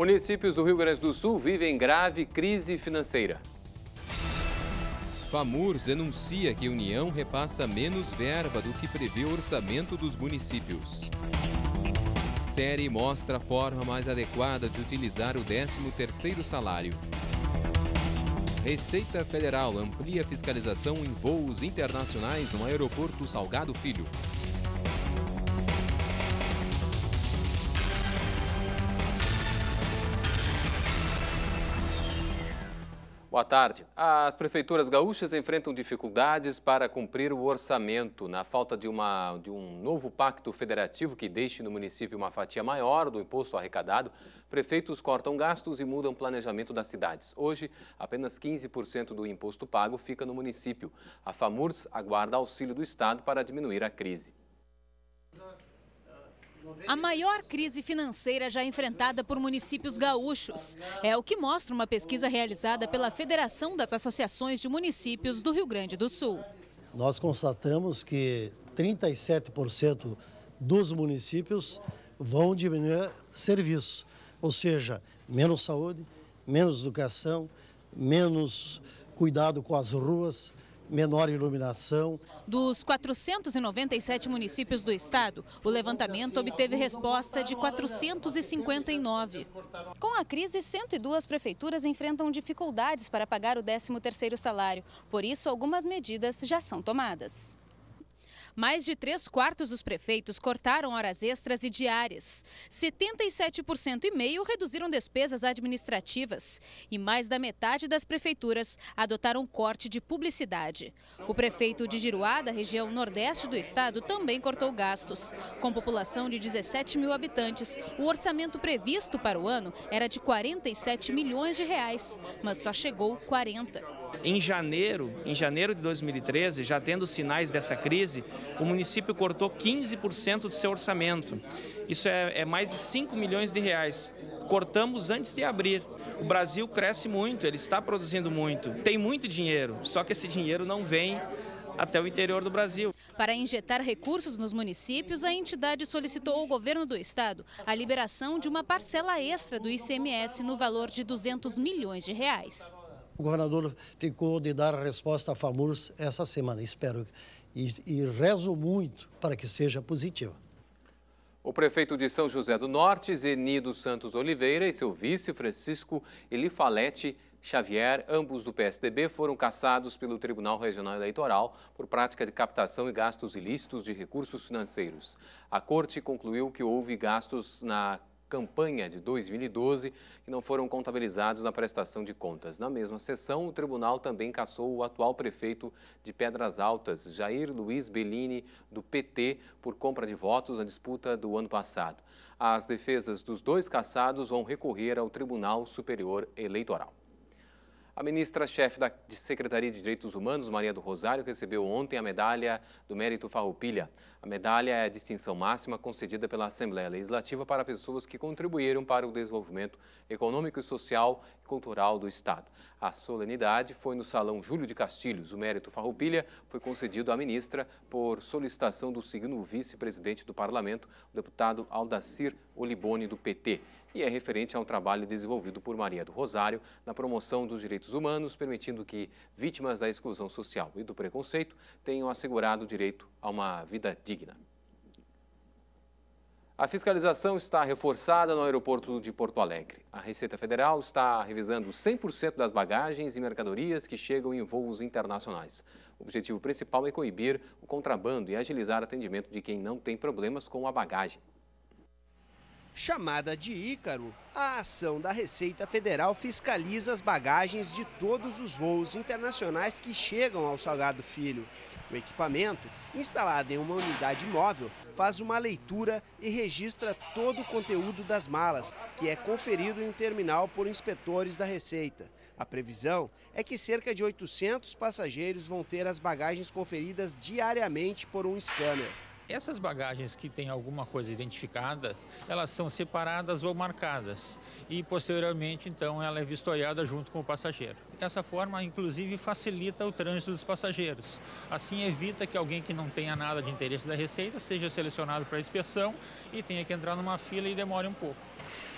Municípios do Rio Grande do Sul vivem grave crise financeira. FAMURS denuncia que União repassa menos verba do que prevê o orçamento dos municípios. Série mostra a forma mais adequada de utilizar o 13º salário. Receita Federal amplia fiscalização em voos internacionais no aeroporto Salgado Filho. Boa tarde. As prefeituras gaúchas enfrentam dificuldades para cumprir o orçamento. Na falta de, uma, de um novo pacto federativo que deixe no município uma fatia maior do imposto arrecadado, prefeitos cortam gastos e mudam o planejamento das cidades. Hoje, apenas 15% do imposto pago fica no município. A FAMURS aguarda auxílio do Estado para diminuir a crise. A maior crise financeira já enfrentada por municípios gaúchos. É o que mostra uma pesquisa realizada pela Federação das Associações de Municípios do Rio Grande do Sul. Nós constatamos que 37% dos municípios vão diminuir serviço, ou seja, menos saúde, menos educação, menos cuidado com as ruas, menor iluminação. Dos 497 municípios do estado, o levantamento obteve resposta de 459. Com a crise, 102 prefeituras enfrentam dificuldades para pagar o 13º salário. Por isso, algumas medidas já são tomadas. Mais de três quartos dos prefeitos cortaram horas extras e diárias. 77% e meio reduziram despesas administrativas. E mais da metade das prefeituras adotaram corte de publicidade. O prefeito de Giruá, da região nordeste do estado, também cortou gastos. Com população de 17 mil habitantes, o orçamento previsto para o ano era de 47 milhões de reais, mas só chegou 40. Em janeiro, em janeiro de 2013, já tendo sinais dessa crise, o município cortou 15% do seu orçamento. Isso é, é mais de 5 milhões de reais cortamos antes de abrir. O Brasil cresce muito, ele está produzindo muito, tem muito dinheiro, só que esse dinheiro não vem até o interior do Brasil. Para injetar recursos nos municípios, a entidade solicitou ao governo do estado a liberação de uma parcela extra do ICMS no valor de 200 milhões de reais. O governador ficou de dar a resposta a FAMURS essa semana, espero. E, e rezo muito para que seja positiva. O prefeito de São José do Norte, Zenido Santos Oliveira, e seu vice, Francisco Elifalete Xavier, ambos do PSDB, foram cassados pelo Tribunal Regional Eleitoral por prática de captação e gastos ilícitos de recursos financeiros. A corte concluiu que houve gastos na campanha de 2012 que não foram contabilizados na prestação de contas. Na mesma sessão, o tribunal também cassou o atual prefeito de Pedras Altas, Jair Luiz Bellini, do PT, por compra de votos na disputa do ano passado. As defesas dos dois cassados vão recorrer ao Tribunal Superior Eleitoral. A ministra-chefe da Secretaria de Direitos Humanos, Maria do Rosário, recebeu ontem a medalha do Mérito Farroupilha. A medalha é a distinção máxima concedida pela Assembleia Legislativa para pessoas que contribuíram para o desenvolvimento econômico, social e cultural do Estado. A solenidade foi no Salão Júlio de Castilhos. O Mérito Farroupilha foi concedido à ministra por solicitação do segundo vice-presidente do Parlamento, o deputado Aldacir Olibone, do PT e é referente a um trabalho desenvolvido por Maria do Rosário na promoção dos direitos humanos, permitindo que vítimas da exclusão social e do preconceito tenham assegurado o direito a uma vida digna. A fiscalização está reforçada no aeroporto de Porto Alegre. A Receita Federal está revisando 100% das bagagens e mercadorias que chegam em voos internacionais. O objetivo principal é coibir o contrabando e agilizar o atendimento de quem não tem problemas com a bagagem chamada de Ícaro, a ação da Receita Federal fiscaliza as bagagens de todos os voos internacionais que chegam ao Salgado Filho. O equipamento, instalado em uma unidade móvel, faz uma leitura e registra todo o conteúdo das malas, que é conferido em terminal por inspetores da Receita. A previsão é que cerca de 800 passageiros vão ter as bagagens conferidas diariamente por um scanner. Essas bagagens que têm alguma coisa identificada, elas são separadas ou marcadas e posteriormente então ela é vistoriada junto com o passageiro. Dessa forma, inclusive, facilita o trânsito dos passageiros. Assim evita que alguém que não tenha nada de interesse da Receita seja selecionado para inspeção e tenha que entrar numa fila e demore um pouco.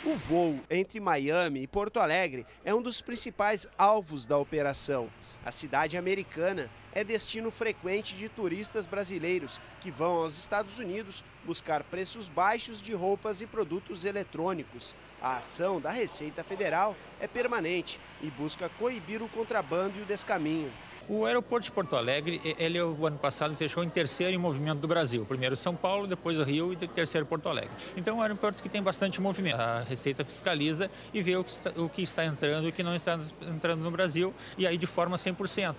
O voo entre Miami e Porto Alegre é um dos principais alvos da operação. A cidade americana é destino frequente de turistas brasileiros que vão aos Estados Unidos buscar preços baixos de roupas e produtos eletrônicos. A ação da Receita Federal é permanente e busca coibir o contrabando e o descaminho. O aeroporto de Porto Alegre, ele o ano passado fechou em terceiro em movimento do Brasil. Primeiro São Paulo, depois Rio e terceiro Porto Alegre. Então é um aeroporto que tem bastante movimento. A Receita fiscaliza e vê o que está, o que está entrando e o que não está entrando no Brasil e aí de forma 100%.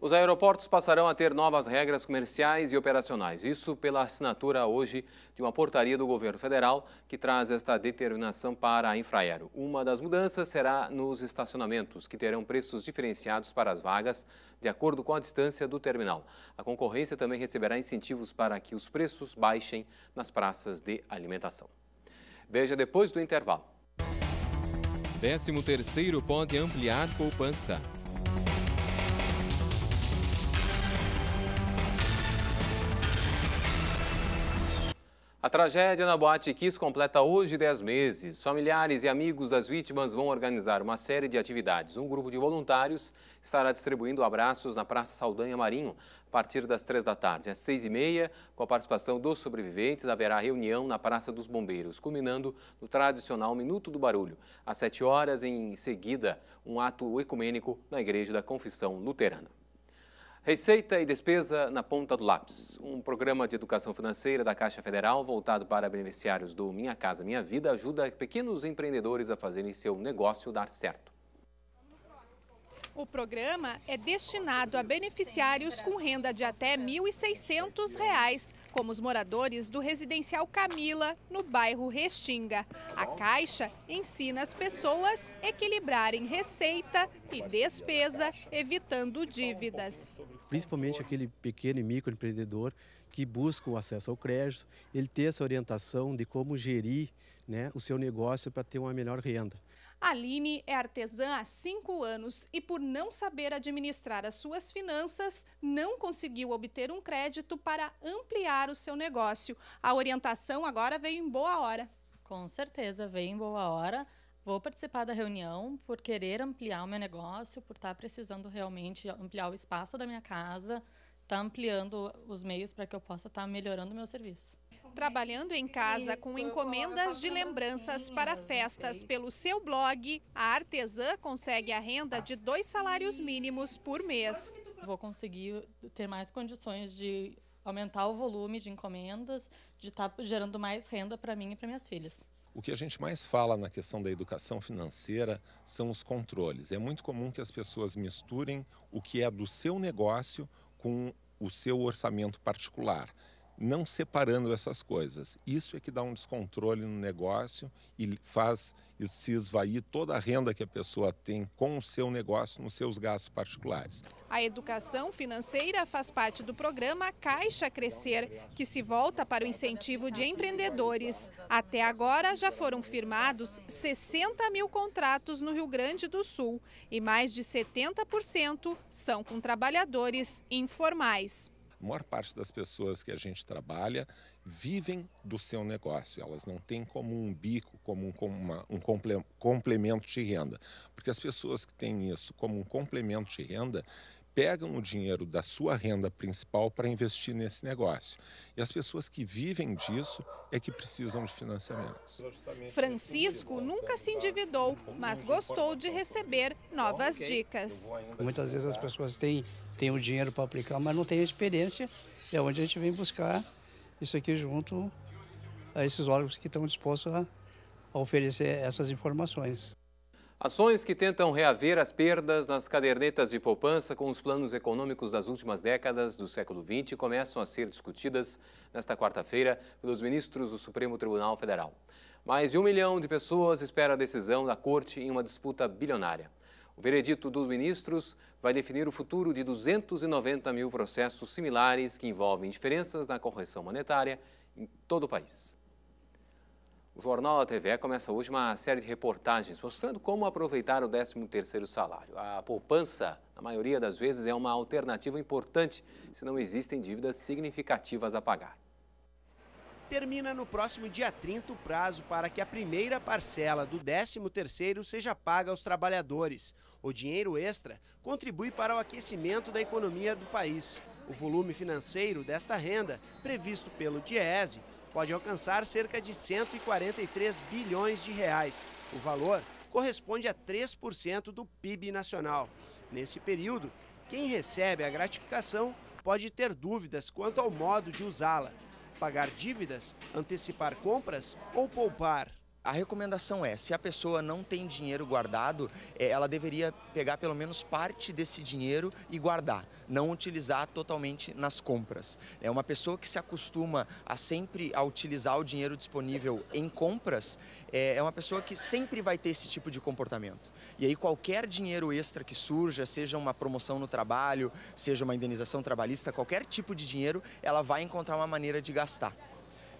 Os aeroportos passarão a ter novas regras comerciais e operacionais. Isso pela assinatura hoje de uma portaria do governo federal que traz esta determinação para a Infraero. Uma das mudanças será nos estacionamentos, que terão preços diferenciados para as vagas, de acordo com a distância do terminal. A concorrência também receberá incentivos para que os preços baixem nas praças de alimentação. Veja depois do intervalo. 13 º pode ampliar poupança. A tragédia na Boate Kiss completa hoje 10 meses. Familiares e amigos das vítimas vão organizar uma série de atividades. Um grupo de voluntários estará distribuindo abraços na Praça Saldanha Marinho a partir das 3 da tarde. Às 6 e meia, com a participação dos sobreviventes, haverá reunião na Praça dos Bombeiros, culminando no tradicional Minuto do Barulho. Às 7 horas, em seguida, um ato ecumênico na Igreja da Confissão Luterana. Receita e despesa na ponta do lápis. Um programa de educação financeira da Caixa Federal voltado para beneficiários do Minha Casa Minha Vida ajuda pequenos empreendedores a fazerem seu negócio dar certo. O programa é destinado a beneficiários com renda de até R$ 1.600, como os moradores do residencial Camila, no bairro Restinga. A Caixa ensina as pessoas a equilibrarem receita e despesa, evitando dívidas principalmente aquele pequeno e microempreendedor que busca o acesso ao crédito, ele ter essa orientação de como gerir né, o seu negócio para ter uma melhor renda. Aline é artesã há cinco anos e, por não saber administrar as suas finanças, não conseguiu obter um crédito para ampliar o seu negócio. A orientação agora veio em boa hora. Com certeza, veio em boa hora vou participar da reunião por querer ampliar o meu negócio, por estar tá precisando realmente ampliar o espaço da minha casa, estar tá ampliando os meios para que eu possa estar tá melhorando o meu serviço. Trabalhando em casa Isso, com encomendas de lembranças para festas pelo seu blog, a artesã consegue a renda de dois salários mínimos por mês. Vou conseguir ter mais condições de aumentar o volume de encomendas, de estar gerando mais renda para mim e para minhas filhas. O que a gente mais fala na questão da educação financeira são os controles. É muito comum que as pessoas misturem o que é do seu negócio com o seu orçamento particular não separando essas coisas. Isso é que dá um descontrole no negócio e faz se esvair toda a renda que a pessoa tem com o seu negócio nos seus gastos particulares. A educação financeira faz parte do programa Caixa Crescer, que se volta para o incentivo de empreendedores. Até agora já foram firmados 60 mil contratos no Rio Grande do Sul e mais de 70% são com trabalhadores informais. A maior parte das pessoas que a gente trabalha vivem do seu negócio. Elas não têm como um bico, como um, como uma, um complemento de renda. Porque as pessoas que têm isso como um complemento de renda pegam o dinheiro da sua renda principal para investir nesse negócio. E as pessoas que vivem disso é que precisam de financiamentos. Francisco nunca se tá? endividou, mas gostou de é receber novas dicas. Muitas vezes as pessoas têm, têm o dinheiro para aplicar, mas não têm a experiência. É onde a gente vem buscar isso aqui junto a esses órgãos que estão dispostos a, a oferecer essas informações. Ações que tentam reaver as perdas nas cadernetas de poupança com os planos econômicos das últimas décadas do século XX começam a ser discutidas nesta quarta-feira pelos ministros do Supremo Tribunal Federal. Mais de um milhão de pessoas espera a decisão da Corte em uma disputa bilionária. O veredito dos ministros vai definir o futuro de 290 mil processos similares que envolvem diferenças na correção monetária em todo o país. O Jornal da TV começa hoje uma série de reportagens mostrando como aproveitar o 13º salário. A poupança, na maioria das vezes, é uma alternativa importante se não existem dívidas significativas a pagar. Termina no próximo dia 30 o prazo para que a primeira parcela do 13º seja paga aos trabalhadores. O dinheiro extra contribui para o aquecimento da economia do país. O volume financeiro desta renda, previsto pelo DIESE, pode alcançar cerca de 143 bilhões de reais. O valor corresponde a 3% do PIB nacional. Nesse período, quem recebe a gratificação pode ter dúvidas quanto ao modo de usá-la: pagar dívidas, antecipar compras ou poupar. A recomendação é, se a pessoa não tem dinheiro guardado, é, ela deveria pegar pelo menos parte desse dinheiro e guardar, não utilizar totalmente nas compras. É uma pessoa que se acostuma a sempre a utilizar o dinheiro disponível em compras, é, é uma pessoa que sempre vai ter esse tipo de comportamento. E aí qualquer dinheiro extra que surja, seja uma promoção no trabalho, seja uma indenização trabalhista, qualquer tipo de dinheiro, ela vai encontrar uma maneira de gastar.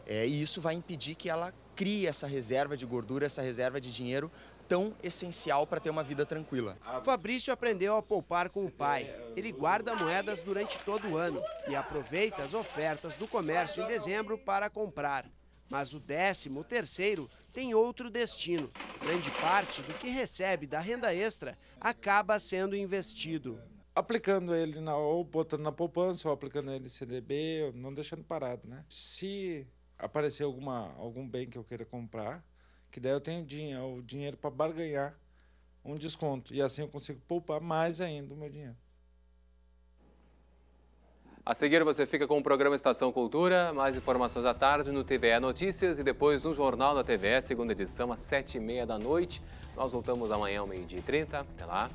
É, e isso vai impedir que ela cria essa reserva de gordura, essa reserva de dinheiro tão essencial para ter uma vida tranquila. Fabrício aprendeu a poupar com o pai. Ele guarda moedas durante todo o ano e aproveita as ofertas do comércio em dezembro para comprar. Mas o décimo terceiro tem outro destino. Grande parte do que recebe da renda extra acaba sendo investido. Aplicando ele na, ou botando na poupança, ou aplicando ele em CDB, não deixando parado, né? Se aparecer alguma, algum bem que eu queira comprar, que daí eu tenho dinheiro, o dinheiro para barganhar um desconto. E assim eu consigo poupar mais ainda o meu dinheiro. A seguir você fica com o programa Estação Cultura. Mais informações à tarde no TVE Notícias e depois no Jornal da TVE, segunda edição, às sete e meia da noite. Nós voltamos amanhã ao meio-dia e trinta. Até lá.